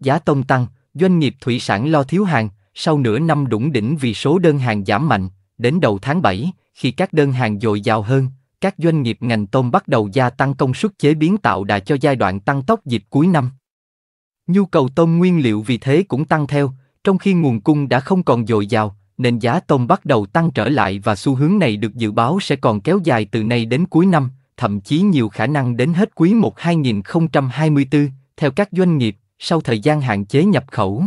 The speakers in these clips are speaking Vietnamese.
giá tôm tăng, doanh nghiệp thủy sản lo thiếu hàng, sau nửa năm đủng đỉnh vì số đơn hàng giảm mạnh, đến đầu tháng 7, khi các đơn hàng dồi dào hơn, các doanh nghiệp ngành tôm bắt đầu gia tăng công suất chế biến tạo đà cho giai đoạn tăng tốc dịp cuối năm. Nhu cầu tôm nguyên liệu vì thế cũng tăng theo, trong khi nguồn cung đã không còn dồi dào, nên giá tôm bắt đầu tăng trở lại và xu hướng này được dự báo sẽ còn kéo dài từ nay đến cuối năm, thậm chí nhiều khả năng đến hết quý 1 2024, theo các doanh nghiệp, sau thời gian hạn chế nhập khẩu.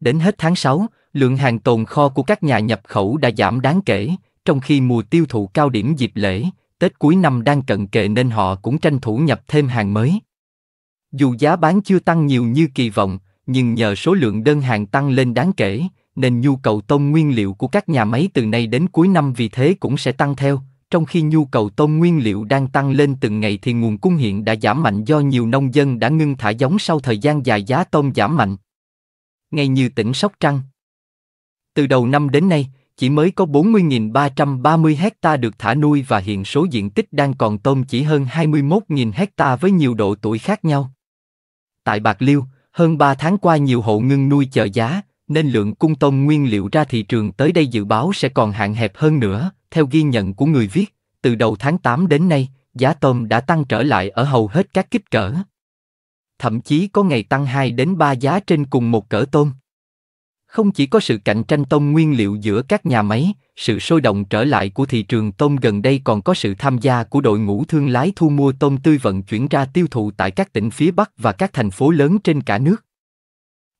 Đến hết tháng 6, lượng hàng tồn kho của các nhà nhập khẩu đã giảm đáng kể, trong khi mùa tiêu thụ cao điểm dịp lễ, Tết cuối năm đang cận kề nên họ cũng tranh thủ nhập thêm hàng mới. Dù giá bán chưa tăng nhiều như kỳ vọng, nhưng nhờ số lượng đơn hàng tăng lên đáng kể, nên nhu cầu tôm nguyên liệu của các nhà máy từ nay đến cuối năm vì thế cũng sẽ tăng theo, trong khi nhu cầu tôm nguyên liệu đang tăng lên từng ngày thì nguồn cung hiện đã giảm mạnh do nhiều nông dân đã ngưng thả giống sau thời gian dài giá tôm giảm mạnh. Ngay như tỉnh Sóc Trăng. Từ đầu năm đến nay, chỉ mới có 40.330 hecta được thả nuôi và hiện số diện tích đang còn tôm chỉ hơn 21.000 hecta với nhiều độ tuổi khác nhau. Tại Bạc Liêu, hơn 3 tháng qua nhiều hộ ngưng nuôi chờ giá, nên lượng cung tôm nguyên liệu ra thị trường tới đây dự báo sẽ còn hạn hẹp hơn nữa, theo ghi nhận của người viết, từ đầu tháng 8 đến nay, giá tôm đã tăng trở lại ở hầu hết các kích cỡ. Thậm chí có ngày tăng 2 đến 3 giá trên cùng một cỡ tôm. Không chỉ có sự cạnh tranh tôm nguyên liệu giữa các nhà máy, sự sôi động trở lại của thị trường tôm gần đây còn có sự tham gia của đội ngũ thương lái thu mua tôm tươi vận chuyển ra tiêu thụ tại các tỉnh phía Bắc và các thành phố lớn trên cả nước.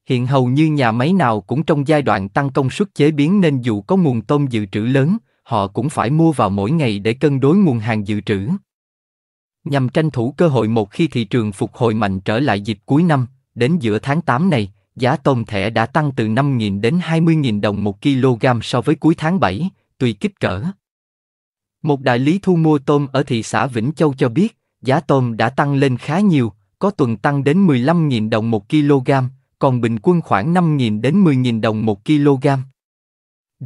Hiện hầu như nhà máy nào cũng trong giai đoạn tăng công suất chế biến nên dù có nguồn tôm dự trữ lớn, họ cũng phải mua vào mỗi ngày để cân đối nguồn hàng dự trữ. Nhằm tranh thủ cơ hội một khi thị trường phục hồi mạnh trở lại dịp cuối năm, đến giữa tháng 8 này, giá tôm thẻ đã tăng từ 5.000 đến 20.000 đồng một kg so với cuối tháng 7, tùy kích cỡ. Một đại lý thu mua tôm ở thị xã Vĩnh Châu cho biết, giá tôm đã tăng lên khá nhiều, có tuần tăng đến 15.000 đồng một kg, còn bình quân khoảng 5.000 đến 10.000 đồng một kg.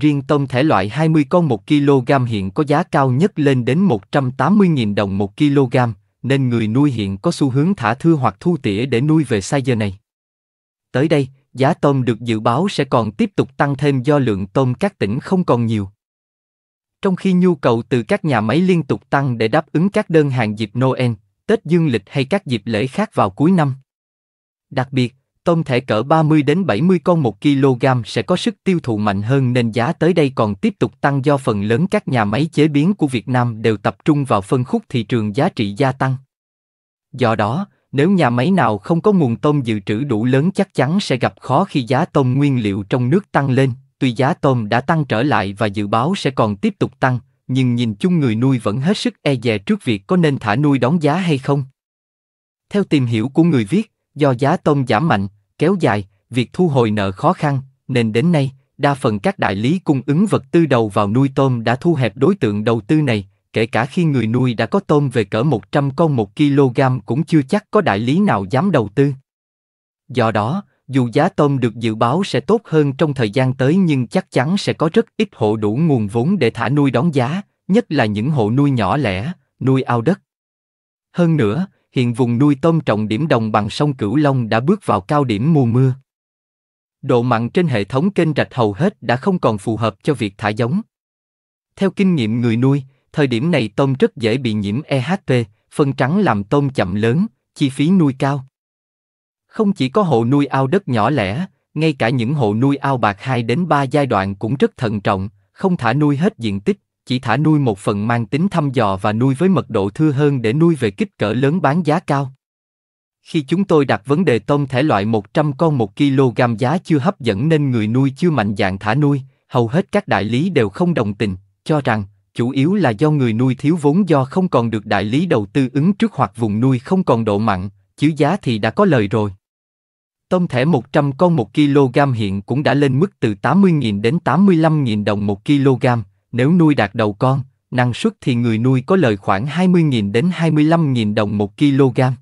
Riêng tôm thể loại 20 con 1 kg hiện có giá cao nhất lên đến 180.000 đồng 1 kg, nên người nuôi hiện có xu hướng thả thưa hoặc thu tỉa để nuôi về size này. Tới đây, giá tôm được dự báo sẽ còn tiếp tục tăng thêm do lượng tôm các tỉnh không còn nhiều. Trong khi nhu cầu từ các nhà máy liên tục tăng để đáp ứng các đơn hàng dịp Noel, Tết Dương lịch hay các dịp lễ khác vào cuối năm. Đặc biệt, Tôm thẻ cỡ 30 đến 70 con 1 kg sẽ có sức tiêu thụ mạnh hơn nên giá tới đây còn tiếp tục tăng do phần lớn các nhà máy chế biến của Việt Nam đều tập trung vào phân khúc thị trường giá trị gia tăng. Do đó, nếu nhà máy nào không có nguồn tôm dự trữ đủ lớn chắc chắn sẽ gặp khó khi giá tôm nguyên liệu trong nước tăng lên, tuy giá tôm đã tăng trở lại và dự báo sẽ còn tiếp tục tăng, nhưng nhìn chung người nuôi vẫn hết sức e dè trước việc có nên thả nuôi đón giá hay không. Theo tìm hiểu của người viết, do giá tôm giảm mạnh, kéo dài, việc thu hồi nợ khó khăn, nên đến nay, đa phần các đại lý cung ứng vật tư đầu vào nuôi tôm đã thu hẹp đối tượng đầu tư này, kể cả khi người nuôi đã có tôm về cỡ 100 con 1 kg cũng chưa chắc có đại lý nào dám đầu tư. Do đó, dù giá tôm được dự báo sẽ tốt hơn trong thời gian tới nhưng chắc chắn sẽ có rất ít hộ đủ nguồn vốn để thả nuôi đón giá, nhất là những hộ nuôi nhỏ lẻ, nuôi ao đất. Hơn nữa, hiện vùng nuôi tôm trọng điểm đồng bằng sông Cửu Long đã bước vào cao điểm mùa mưa. Độ mặn trên hệ thống kênh rạch hầu hết đã không còn phù hợp cho việc thả giống. Theo kinh nghiệm người nuôi, thời điểm này tôm rất dễ bị nhiễm EHP, phân trắng làm tôm chậm lớn, chi phí nuôi cao. Không chỉ có hộ nuôi ao đất nhỏ lẻ, ngay cả những hộ nuôi ao bạc 2 đến 3 giai đoạn cũng rất thận trọng, không thả nuôi hết diện tích, chỉ thả nuôi một phần mang tính thăm dò và nuôi với mật độ thưa hơn để nuôi về kích cỡ lớn bán giá cao. Khi chúng tôi đặt vấn đề tôm thể loại 100 con 1 kg giá chưa hấp dẫn nên người nuôi chưa mạnh dạng thả nuôi, hầu hết các đại lý đều không đồng tình, cho rằng chủ yếu là do người nuôi thiếu vốn do không còn được đại lý đầu tư ứng trước hoặc vùng nuôi không còn độ mặn, chứ giá thì đã có lời rồi. Tôm thẻ 100 con 1 kg hiện cũng đã lên mức từ 80.000 đến 85.000 đồng 1 kg, nếu nuôi đạt đầu con, năng suất thì người nuôi có lời khoảng 20.000 đến 25.000 đồng một kg.